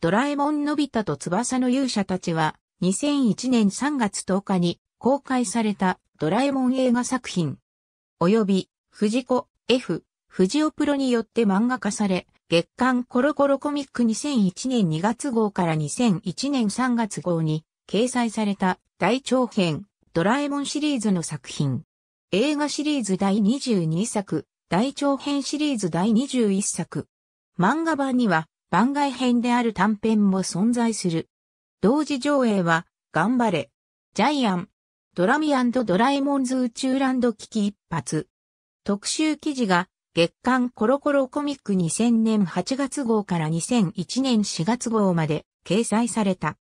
ドラえもんのび太と翼の勇者たちは、2001年3月10日に公開されたドラえもん映画作品、及び藤子 F 藤尾プロによって漫画化され、月刊コロコロコミック2001年2月号から2001年3月号に掲載された大長編ドラえもんシリーズの作品。映画シリーズ第22作、大長編シリーズ第21作。漫画版には番外編である短編も存在する。同時上映は、頑張れ、ジャイアン、ドラミアンドラえもんズ宇宙ランド危機一発。特集記事が、月刊コロコロコミック2000年8月号から2001年4月号まで掲載された。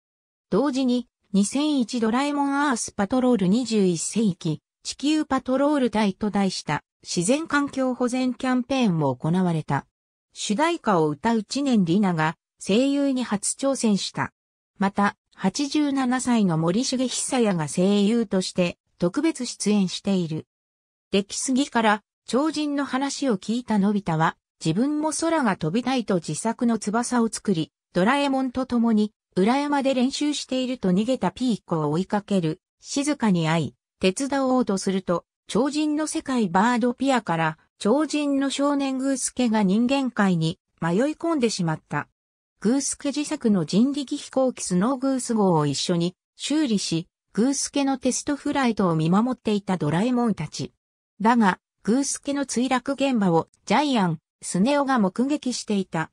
同時に、2001ドラえもんアースパトロール21世紀、地球パトロール隊と題した自然環境保全キャンペーンも行われた。主題歌を歌う知念里奈が声優に初挑戦した。また、87歳の森重久也が声優として特別出演している。出来すぎから超人の話を聞いたのび太は自分も空が飛びたいと自作の翼を作り、ドラえもんと共に裏山で練習していると逃げたピーコを追いかける、静かに会い、手伝おうとすると超人の世界バードピアから超人の少年グースケが人間界に迷い込んでしまった。グースケ自作の人力飛行機スノーグース号を一緒に修理し、グースケのテストフライトを見守っていたドラえもんたち。だが、グースケの墜落現場をジャイアン、スネオが目撃していた。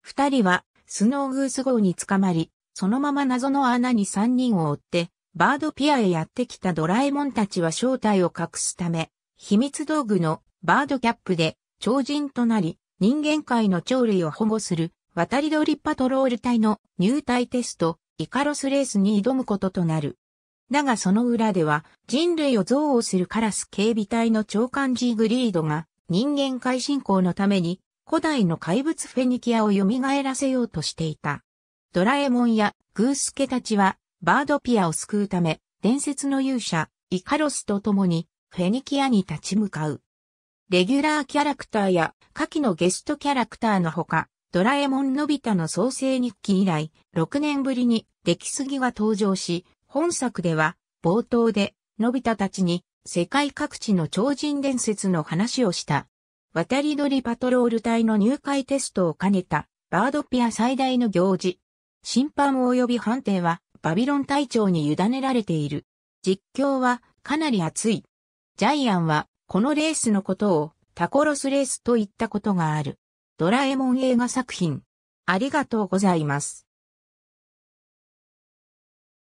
二人はスノーグース号に捕まり、そのまま謎の穴に三人を追って、バードピアへやってきたドラえもんたちは正体を隠すため、秘密道具のバードキャップで超人となり、人間界の鳥類を保護する渡り鳥パトロール隊の入隊テスト、イカロスレースに挑むこととなる。だがその裏では人類を憎悪するカラス警備隊の長官ジーグリードが人間界進行のために古代の怪物フェニキアを蘇らせようとしていた。ドラえもんやグースケたちはバードピアを救うため、伝説の勇者、イカロスと共に、フェニキアに立ち向かう。レギュラーキャラクターや、下記のゲストキャラクターのほか、ドラえもんのび太の創世日記以来、6年ぶりに出来すぎが登場し、本作では、冒頭で、のび太たちに、世界各地の超人伝説の話をした。渡り鳥パトロール隊の入会テストを兼ねた、バードピア最大の行事。審判及び判定は、バビロン隊長に委ねられている。実況はかなり熱い。ジャイアンはこのレースのことをタコロスレースと言ったことがある。ドラえもん映画作品。ありがとうございます。